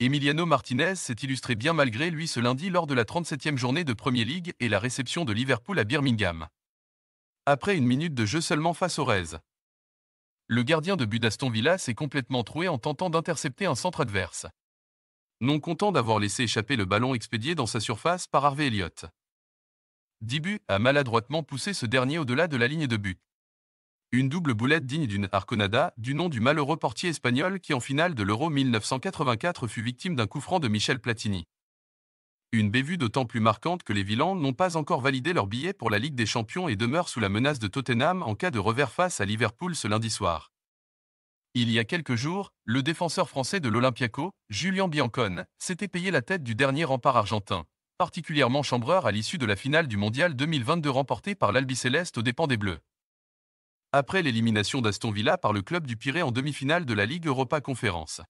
Emiliano Martinez s'est illustré bien malgré lui ce lundi lors de la 37e journée de Premier League et la réception de Liverpool à Birmingham. Après une minute de jeu seulement face au Rez. Le gardien de but d'Aston Villa s'est complètement troué en tentant d'intercepter un centre adverse. Non content d'avoir laissé échapper le ballon expédié dans sa surface par Harvey Elliott. Dibu a maladroitement poussé ce dernier au-delà de la ligne de but. Une double boulette digne d'une arconada, du nom du malheureux portier espagnol qui en finale de l'Euro 1984 fut victime d'un coup franc de Michel Platini. Une bévue d'autant plus marquante que les vilains n'ont pas encore validé leur billet pour la Ligue des Champions et demeurent sous la menace de Tottenham en cas de revers face à Liverpool ce lundi soir. Il y a quelques jours, le défenseur français de l'Olympiaco, Julien Biancon, s'était payé la tête du dernier rempart argentin, particulièrement chambreur à l'issue de la finale du Mondial 2022 remportée par l'Albiceleste aux dépens des Bleus après l'élimination d'Aston Villa par le club du Pirée en demi-finale de la Ligue Europa Conférence.